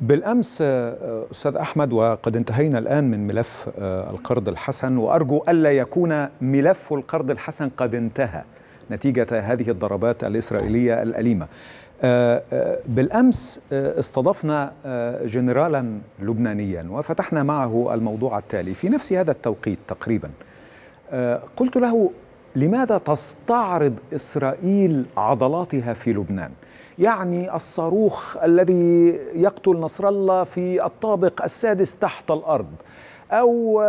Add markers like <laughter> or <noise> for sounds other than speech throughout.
بالامس آه، آه، استاذ احمد وقد انتهينا الان من ملف آه، القرض الحسن وارجو الا يكون ملف القرض الحسن قد انتهى نتيجه هذه الضربات الاسرائيليه الاليمه. بالامس استضفنا جنرالا لبنانيا وفتحنا معه الموضوع التالي في نفس هذا التوقيت تقريبا. قلت له لماذا تستعرض اسرائيل عضلاتها في لبنان؟ يعني الصاروخ الذي يقتل نصر الله في الطابق السادس تحت الارض او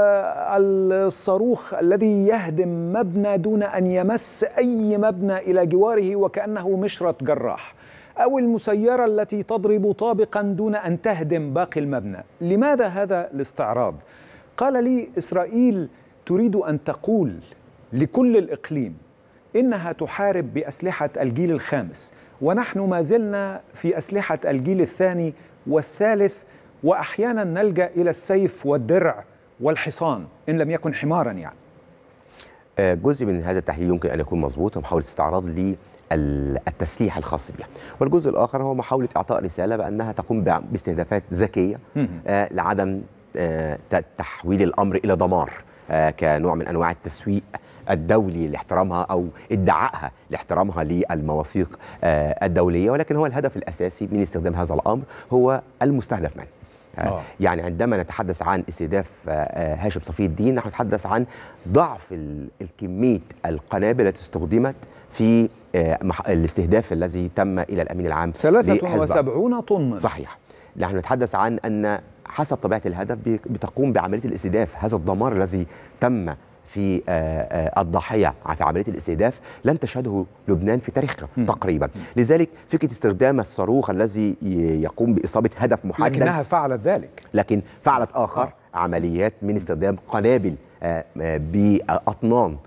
الصاروخ الذي يهدم مبنى دون ان يمس اي مبنى الى جواره وكانه مشرة جراح او المسيره التي تضرب طابقا دون ان تهدم باقي المبنى لماذا هذا الاستعراض قال لي اسرائيل تريد ان تقول لكل الاقليم انها تحارب باسلحه الجيل الخامس ونحن ما زلنا في أسلحة الجيل الثاني والثالث وأحيانا نلجأ إلى السيف والدرع والحصان إن لم يكن حمارا يعني آه، جزء من هذا التحليل يمكن أن يكون مظبوط ومحاولة استعراض لي التسليح الخاص بها والجزء الآخر هو محاولة إعطاء رسالة بأنها تقوم باستهدافات ذكية آه، لعدم آه، تحويل الأمر إلى دمار كنوع من أنواع التسويق الدولي لاحترامها او ادعائها لاحترامها للمواثيق آه، الدوليه ولكن هو الهدف الاساسي من استخدام هذا الامر هو المستهدف من أوه. آه. يعني عندما نتحدث عن استهداف آه، هاشم صفي الدين نحن نتحدث عن ضعف الكميه القنابل التي استخدمت في الاستهداف الذي تم الى الامين العام 73 طن صحيح نحن نتحدث عن ان حسب طبيعه الهدف بتقوم بعمليه الاستهداف هذا الدمار الذي تم في آه، آه، الضحية في عملية الاستهداف لم تشهده لبنان في تاريخها تقريبا لذلك فكرة استخدام الصاروخ الذي يقوم بإصابة هدف محدد لكنها فعلت ذلك لكن فعلت آخر آه. عمليات من استخدام قنابل باطنان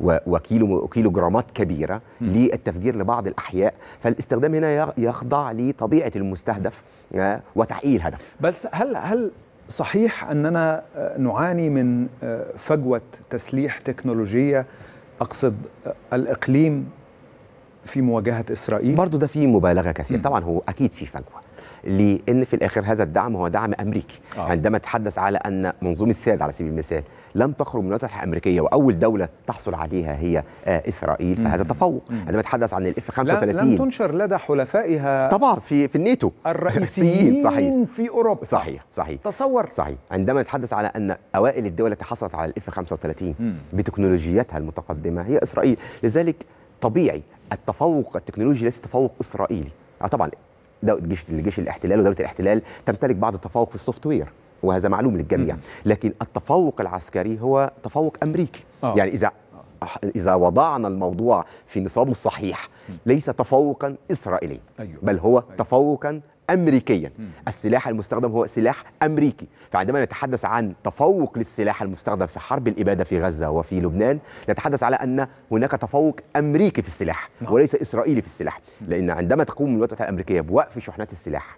وكيلو كيلو جرامات كبيره للتفجير لبعض الاحياء فالاستخدام هنا يخضع لطبيعه المستهدف وتحقيق الهدف بس هل هل صحيح أننا آه، نعاني من آه، فجوة تسليح تكنولوجية أقصد آه، الإقليم في مواجهة إسرائيل برضو ده فيه مبالغة كثيرة طبعا هو أكيد في فجوة لان في الاخر هذا الدعم هو دعم امريكي آه. عندما تحدث على ان منظومه ساد على سبيل المثال لم تخرج من الولايات الامريكيه واول دوله تحصل عليها هي آه اسرائيل فهذا تفوق عندما تحدث عن الاف 35 لم تنشر لدى حلفائها طبعا في في الناتو <laughs> الرئيسيين صحيح في اوروبا صحيح صحيح تصور صحيح عندما نتحدث على ان اوائل الدول التي حصلت على الاف 35 مم. بتكنولوجياتها المتقدمه هي اسرائيل لذلك طبيعي التفوق التكنولوجي ليس تفوق اسرائيلي آه، طبعا جيش الجيش الاحتلال ودوله الاحتلال تمتلك بعض التفوق في السوفت وير وهذا معلوم للجميع لكن التفوق العسكري هو تفوق امريكي أوه. يعني اذا إذا وضعنا الموضوع في نصابه الصحيح ليس تفوقا إسرائيلي أيوة. بل هو أيوة. تفوقا امريكيا السلاح المستخدم هو سلاح امريكي فعندما نتحدث عن تفوق للسلاح المستخدم في حرب الاباده في غزه وفي لبنان نتحدث على ان هناك تفوق امريكي في السلاح نعم. وليس اسرائيلي في السلاح لان عندما تقوم الولايات الامريكيه بوقف شحنات السلاح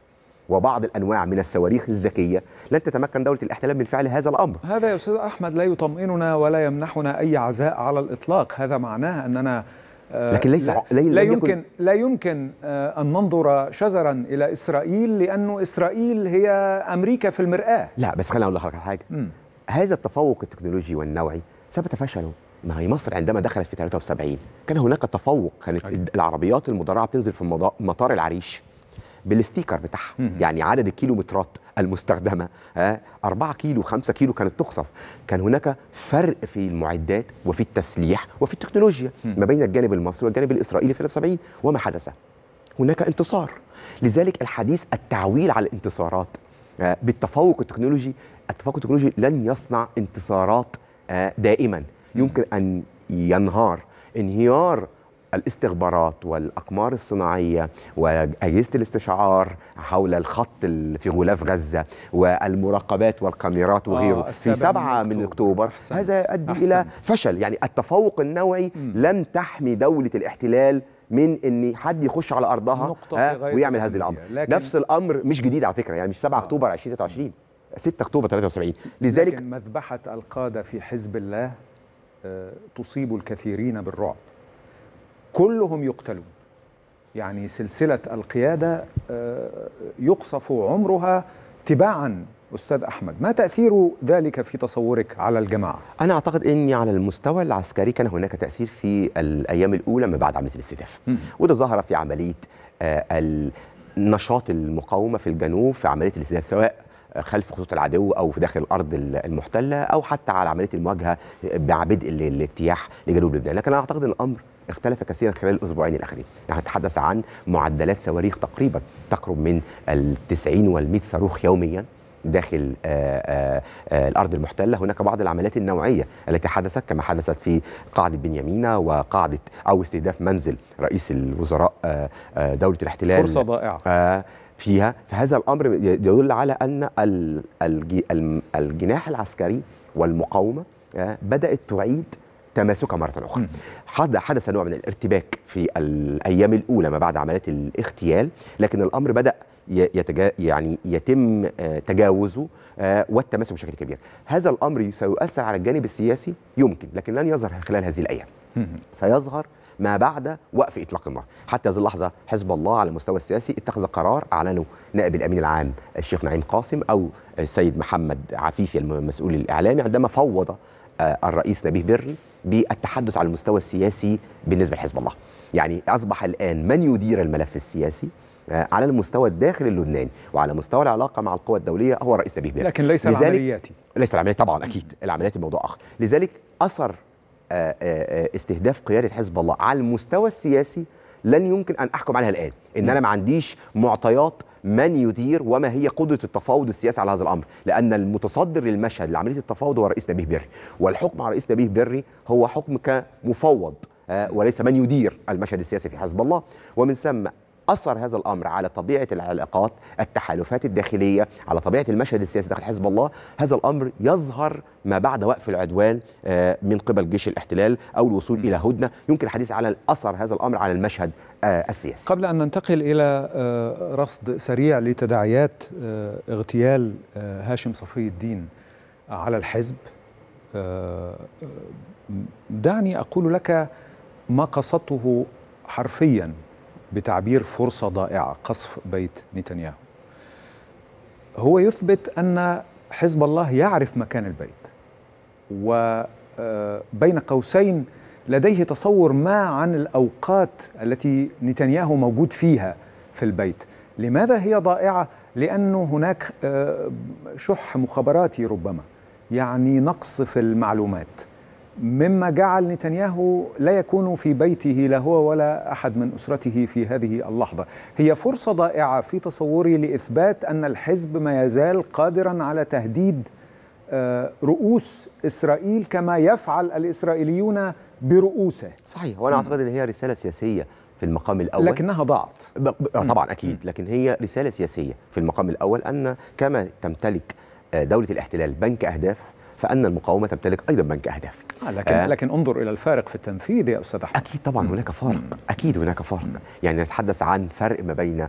وبعض الانواع من الصواريخ الذكيه لن تتمكن دوله الاحتلال من فعل هذا الامر. هذا يا استاذ احمد لا يطمئننا ولا يمنحنا اي عزاء على الاطلاق، هذا معناه اننا آه، لكن ليس لا, لا يمكن لا يمكن آه، ان ننظر شزرا الى اسرائيل لانه اسرائيل هي امريكا في المراه لا بس خليني اقول لحضرتك حاجه مم. هذا التفوق التكنولوجي والنوعي ثبت فشله ما هي مصر عندما دخلت في 73 كان هناك تفوق كانت أيوة. العربيات المدرعه بتنزل في مطار العريش بالستيكر بتاعها يعني عدد الكيلومترات المستخدمه 4 آه، كيلو 5 كيلو كانت تخصف كان هناك فرق في المعدات وفي التسليح وفي التكنولوجيا ما بين الجانب المصري والجانب الاسرائيلي في 73 وما حدث هناك انتصار لذلك الحديث التعويل على الانتصارات آه، بالتفوق التكنولوجي التفوق التكنولوجي لن يصنع انتصارات آه، دائما يمكن ان ينهار انهيار الاستخبارات والأقمار الصناعية وأجهزة الاستشعار حول الخط في غلاف غزة والمراقبات والكاميرات آه، وغيره آه في 7 من أكتوبر, أحسن. هذا أدى أحسن. إلى فشل يعني التفوق النوعي لم تحمي دولة الاحتلال من ان حد يخش على ارضها ويعمل هذا الامر نفس الامر مش جديد على فكره يعني مش 7 آه. اكتوبر 2023 6 اكتوبر 73 لذلك لكن مذبحه القاده في حزب الله آه، تصيب الكثيرين بالرعب كلهم يقتلون يعني سلسلة القيادة آه، يقصف عمرها تباعا أستاذ أحمد ما تأثير ذلك في تصورك على الجماعة؟ أنا أعتقد أني على المستوى العسكري كان هناك تأثير في الأيام الأولى ما بعد عملية الاستهداف وده ظهر في عملية آه، النشاط المقاومة في الجنوب في عملية الاستهداف سواء خلف خطوط العدو او في داخل الارض المحتله او حتى على عمليه المواجهه مع بدء الاجتياح لجنوب لبنان لكن انا اعتقد ان الامر اختلف كثيرا خلال الاسبوعين الاخيرين نحن نتحدث عن معدلات صواريخ تقريبا تقرب من ال 90 وال 100 صاروخ يوميا داخل آآ آه، آآ آه، آه، الارض المحتله هناك بعض العمليات النوعيه التي حدثت كما حدثت في قاعده بنيامين وقاعده او استهداف منزل رئيس الوزراء دوله الاحتلال فرصه ضائعه فيها فهذا الامر يدل على ان الجناح العسكري والمقاومه بدات تعيد تماسكها مره اخرى. حدث نوع من الارتباك في الايام الاولى ما بعد عمليات الاغتيال لكن الامر بدا يتجا يعني يتم آه، تجاوزه آه، والتماسك بشكل كبير هذا الأمر سيؤثر على الجانب السياسي يمكن لكن لن يظهر خلال هذه الأيام سيظهر ما بعد وقف اطلاق النار حتى هذه اللحظه حزب الله على المستوى السياسي اتخذ قرار اعلنه نائب الامين العام الشيخ نعيم قاسم او السيد محمد عفيفي المسؤول الاعلامي عندما فوض آه، الرئيس نبيه بري بالتحدث على المستوى السياسي بالنسبه لحزب الله يعني اصبح الان من يدير الملف السياسي آه، على المستوى الداخلي اللبناني وعلى مستوى العلاقه مع القوى الدوليه هو الرئيس نبيه نبيل لكن ليس العملياتي ليس العمليات طبعا اكيد العمليات موضوع اخر لذلك اثر آه، آه، استهداف قياده حزب الله على المستوى السياسي لن يمكن ان احكم عليها الان ان نعم. انا ما عنديش معطيات من يدير وما هي قدره التفاوض السياسي على هذا الامر لان المتصدر للمشهد لعمليه التفاوض هو الرئيس نبيه بري والحكم على الرئيس نبيه بري هو حكم كمفوض وليس من يدير المشهد السياسي في حزب الله ومن ثم أثر هذا الأمر على طبيعة العلاقات التحالفات الداخلية على طبيعة المشهد السياسي داخل حزب الله هذا الأمر يظهر ما بعد وقف العدوان آه، من قبل جيش الاحتلال أو الوصول إلى هدنة يمكن الحديث على أثر هذا الأمر على المشهد آه، السياسي قبل أن ننتقل إلى آه، رصد سريع لتداعيات اغتيال هاشم صفي الدين على الحزب دعني أقول لك ما قصدته حرفيا بتعبير فرصة ضائعة قصف بيت نتنياهو هو يثبت أن حزب الله يعرف مكان البيت وبين آه، قوسين لديه تصور ما عن الأوقات التي نتنياهو موجود فيها في البيت لماذا هي ضائعة؟ لأنه هناك آه، شح مخابراتي ربما يعني نقص في المعلومات مما جعل نتنياهو لا يكون في بيته لا هو ولا احد من اسرته في هذه اللحظه. هي فرصه ضائعه في تصوري لاثبات ان الحزب ما يزال قادرا على تهديد آه، رؤوس اسرائيل كما يفعل الاسرائيليون برؤوسه. صحيح وانا اعتقد ان هي رساله سياسيه في المقام الاول لكنها ضاعت آه، طبعا اكيد لكن هي رساله سياسيه في المقام الاول ان كما تمتلك آه، دوله الاحتلال بنك اهداف فان المقاومه تمتلك ايضا بنك اهداف آه لكن آه لكن انظر الى الفارق في التنفيذ يا استاذ احمد اكيد طبعا هناك فارق اكيد هناك فارق يعني نتحدث عن فرق ما بين آه،,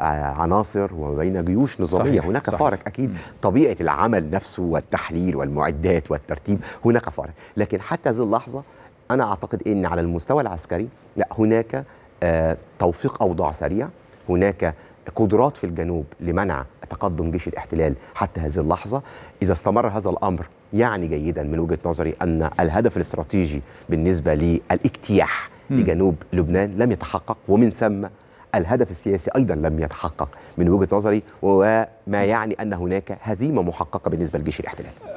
آه عناصر وما بين جيوش نظاميه صحيح. هناك صحيح. فارق اكيد طبيعه العمل نفسه والتحليل والمعدات والترتيب هناك فارق لكن حتى هذه اللحظه انا اعتقد ان على المستوى العسكري لا هناك آه، توفيق اوضاع سريع هناك قدرات في الجنوب لمنع تقدم جيش الاحتلال حتى هذه اللحظة إذا استمر هذا الأمر يعني جيدا من وجهة نظري أن الهدف الاستراتيجي بالنسبة للاجتياح لجنوب لبنان لم يتحقق ومن ثم الهدف السياسي ايضا لم يتحقق من وجهه نظري وما يعني ان هناك هزيمه محققه بالنسبه لجيش الاحتلال